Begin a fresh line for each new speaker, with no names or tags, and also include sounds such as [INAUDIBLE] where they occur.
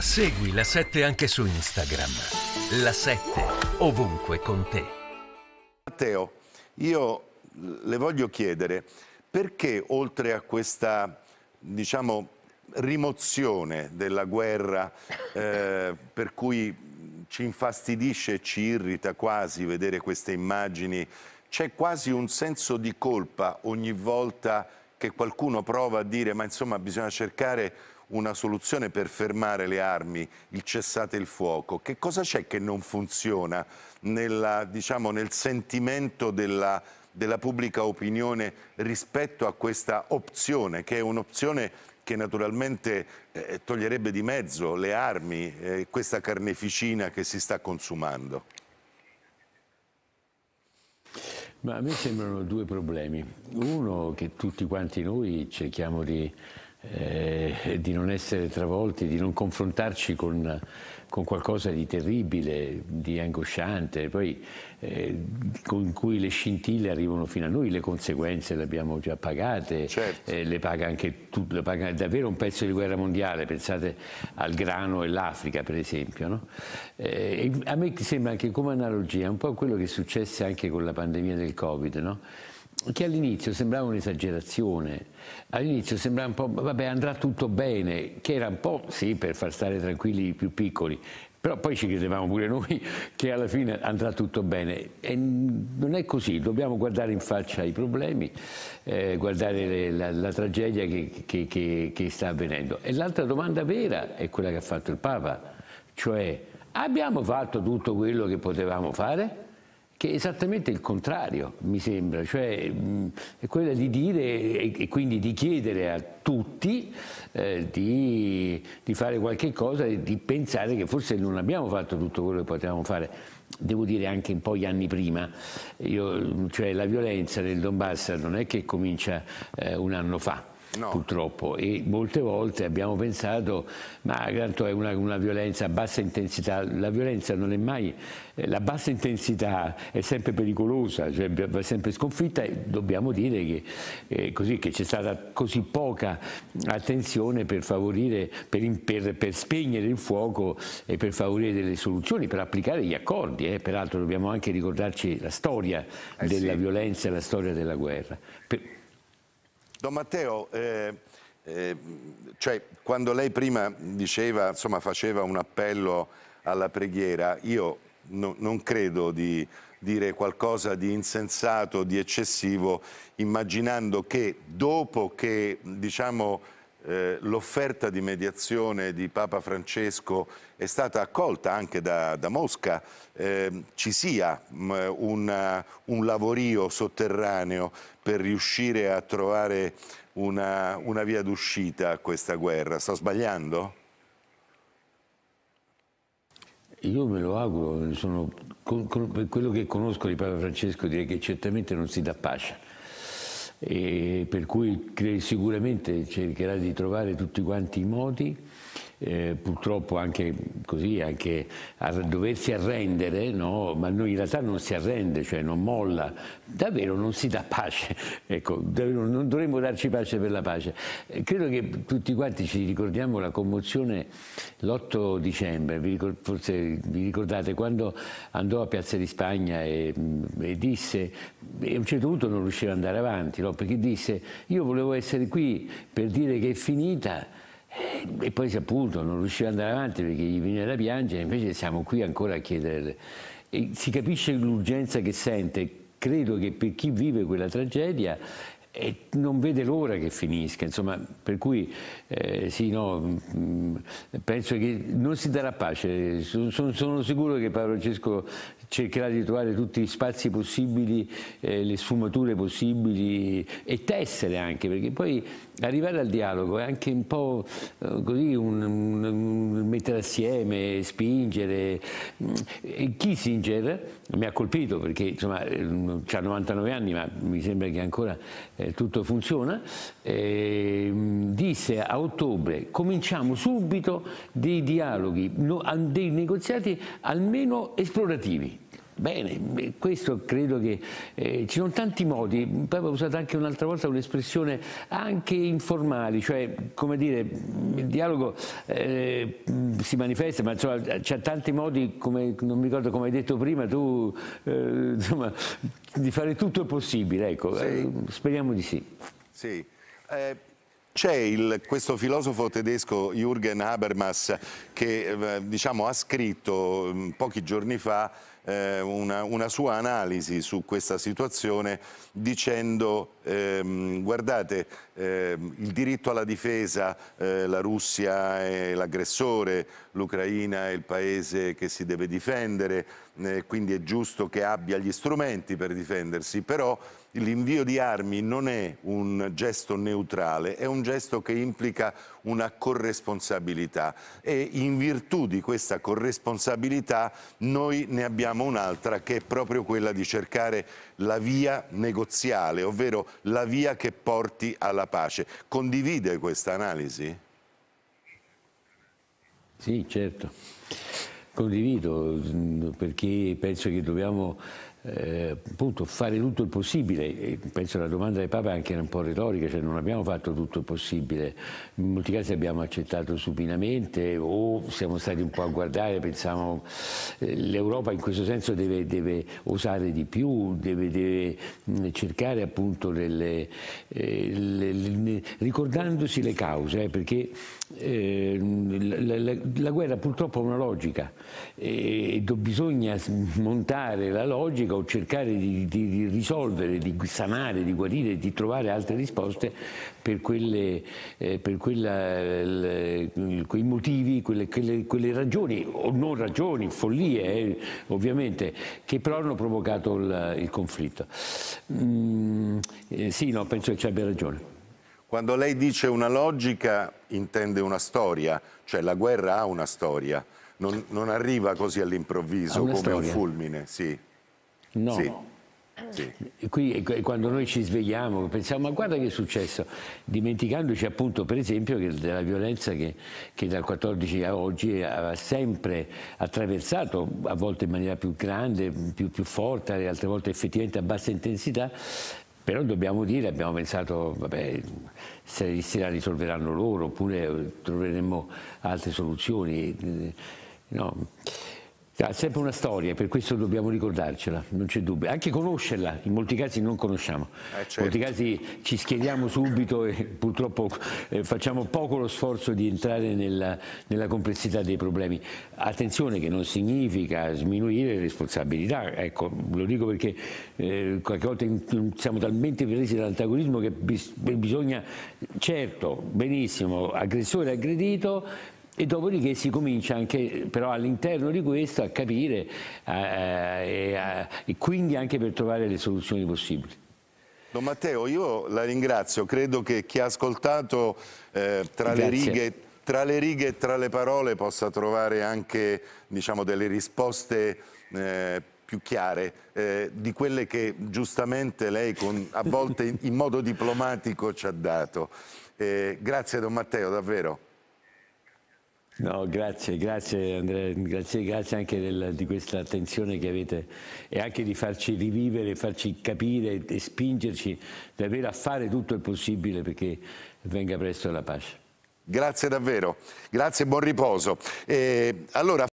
Segui la 7 anche su Instagram. La 7 ovunque con te.
Matteo, io le voglio chiedere perché oltre a questa, diciamo, rimozione della guerra eh, per cui ci infastidisce e ci irrita quasi vedere queste immagini, c'è quasi un senso di colpa ogni volta che qualcuno prova a dire ma insomma bisogna cercare una soluzione per fermare le armi, il cessate il fuoco, che cosa c'è che non funziona nella, diciamo, nel sentimento della, della pubblica opinione rispetto a questa opzione, che è un'opzione che naturalmente eh, toglierebbe di mezzo le armi, eh, questa carneficina che si sta consumando?
Ma a me sembrano due problemi. Uno che tutti quanti noi cerchiamo di eh, di non essere travolti, di non confrontarci con, con qualcosa di terribile, di angosciante, poi eh, con cui le scintille arrivano fino a noi, le conseguenze le abbiamo già pagate, certo. eh, le paga anche tu, le paga davvero un pezzo di guerra mondiale, pensate al grano e l'Africa per esempio. No? Eh, a me sembra anche come analogia un po' quello che successe anche con la pandemia del Covid, no? che all'inizio sembrava un'esagerazione, all'inizio sembrava un po', vabbè andrà tutto bene, che era un po' sì per far stare tranquilli i più piccoli, però poi ci credevamo pure noi [LAUGHS] che alla fine andrà tutto bene e non è così, dobbiamo guardare in faccia i problemi, eh, guardare le, la, la, tragedia che, che, che, che sta avvenendo. E l'altra domanda vera è quella che ha fatto il Papa, cioè abbiamo fatto tutto quello che potevamo fare? che è esattamente il contrario, mi sembra, cioè è quella di dire e quindi di chiedere a tutti eh, di, di, fare qualche cosa e di pensare che forse non abbiamo fatto tutto quello che potevamo fare, devo dire anche un po' gli anni prima, Io, cioè la violenza nel Donbass non è che comincia eh, un anno fa, No. purtroppo e molte volte abbiamo pensato ma tanto è una, una, violenza a bassa intensità la violenza non è mai eh, la bassa intensità è sempre pericolosa cioè va sempre sconfitta e dobbiamo dire che eh, c'è stata così poca attenzione per favorire per, per, per, spegnere il fuoco e per favorire delle soluzioni per applicare gli accordi eh. peraltro dobbiamo anche ricordarci la storia eh della sì. violenza e la storia della guerra per,
Don Matteo, eh, eh, cioè, quando lei prima diceva, insomma, faceva un appello alla preghiera, io no, non credo di dire qualcosa di insensato, di eccessivo, immaginando che dopo che, diciamo, eh, l'offerta di mediazione di Papa Francesco è stata accolta anche da, da Mosca, eh, ci sia mh, mm, una, uh, un lavorio sotterraneo per riuscire a trovare una, una via d'uscita a questa guerra. Sto sbagliando?
Io me lo auguro, sono, con, con, per quello che conosco di Papa Francesco direi che certamente non si dà pace per cui sicuramente cercherà di trovare tutti quanti i modi eh, purtroppo anche così, anche a doversi arrendere, no? ma noi in realtà non si arrende, cioè non molla, davvero non si dà pace, [LAUGHS] ecco, non dovremmo darci pace per la pace. Eh, credo che tutti quanti ci ricordiamo la commozione l'8 dicembre, forse vi ricordate quando andò a Piazza di Spagna e, mm, e disse, e a un certo punto non riusciva ad andare avanti, no? perché disse io volevo essere qui per dire che è finita e poi appunto non riusciva ad andare avanti perché gli veniva da piangere, invece siamo qui ancora a chiedere. E si capisce l'urgenza che sente, credo che per chi vive quella tragedia e non vede l'ora che finisca, insomma, per cui eh, sì, no, mm, mm, penso che non si darà pace, sono, sono sicuro che Paolo Francesco cercherà di trovare tutti gli spazi possibili, eh, le sfumature possibili e tessere anche, perché poi arrivare al dialogo è anche un po' eh, così un, un, un mettere assieme, spingere. Mm, e Kissinger mi ha colpito perché insomma eh, ha 99 anni ma mi sembra che ancora eh, tutto funziona, eh, disse a ottobre cominciamo subito dei dialoghi, no, dei negoziati almeno esplorativi Bene, questo credo che eh, ci sono tanti modi, poi ho usato anche un'altra volta un'espressione anche informale, cioè come dire, il dialogo eh, mm, si manifesta, ma insomma c'è tanti modi, come, non mi ricordo come hai detto prima, tu eh, insomma, di fare tutto il possibile, ecco, sì. Eh, speriamo di sì.
Sì. Eh, c'è questo filosofo tedesco Jürgen Habermas che eh, diciamo, ha scritto mm, pochi giorni fa eh, una, una, sua analisi su questa situazione dicendo ehm, guardate ehm, il diritto alla difesa, eh, la Russia è l'aggressore, l'Ucraina è il paese che si deve difendere, eh, quindi è giusto che abbia gli strumenti per difendersi, però l'invio di armi non è un gesto neutrale, è un gesto che implica una corresponsabilità e in virtù di questa corresponsabilità noi ne abbiamo un'altra che è proprio quella di cercare la via negoziale, ovvero la via che porti alla pace. Condivide questa analisi?
Sì, certo. Condivido perché penso che dobbiamo eh, appunto fare tutto il possibile, e penso la domanda del Papa anche un po' retorica, cioè non abbiamo fatto tutto il possibile, in molti casi abbiamo accettato supinamente o siamo stati un po' a guardare, pensiamo eh, l'Europa in questo senso deve, deve osare di più, deve, deve mm, cercare appunto delle, eh, le, le, ricordandosi le cause, eh, perché eh, la, la, la, guerra purtroppo ha una logica e, e bisogna montare la logica o cercare di, di, di risolvere, di sanare, di guarire, di trovare altre risposte per, quelle, eh, per quella, le, quei motivi, quelle, quelle, quelle, ragioni, o non ragioni, follie eh, ovviamente, che però hanno provocato il, il conflitto. Mm, eh, sì, no, penso che ci abbia ragione.
Quando lei dice una logica intende una storia, cioè la guerra ha una storia, non, non arriva così all'improvviso come storia. un fulmine. Sì. No. Sì.
Sì. Qui quando noi ci svegliamo pensiamo ma guarda che è successo, dimenticandoci appunto per esempio della violenza che, che, dal 14 a oggi ha sempre attraversato, a volte in maniera più grande, più, più forte, altre volte effettivamente a bassa intensità, però dobbiamo dire, abbiamo pensato, vabbè, se, se la risolveranno loro oppure troveremo altre soluzioni. No. Ha sempre una storia, per questo dobbiamo ricordarcela, non c'è dubbio. Anche conoscerla, in molti casi non conosciamo. Eh, certo. In molti casi ci schieriamo subito e purtroppo eh, facciamo poco lo sforzo di entrare nella, nella, complessità dei problemi. Attenzione che non significa sminuire le responsabilità, ecco, lo dico perché eh, qualche volta siamo talmente presi dall'antagonismo che bis bisogna, certo, benissimo, aggressore e aggredito, e dopodiché si comincia anche però all'interno di questo a capire eh, eh e, a, eh, e quindi anche per trovare le soluzioni possibili.
Don Matteo, io la ringrazio, credo che chi ha ascoltato eh, tra le righe tra le righe e tra le parole possa trovare anche diciamo, delle risposte eh, più chiare eh, di quelle che giustamente lei con, a volte in, in, modo diplomatico ci ha dato. Eh, grazie Don Matteo, davvero. No, grazie, grazie Andrea,
grazie, grazie anche del, di questa attenzione che avete e anche di farci rivivere, farci capire e spingerci davvero a fare tutto il possibile perché venga presto la pace.
Grazie davvero, grazie e buon riposo. E allora...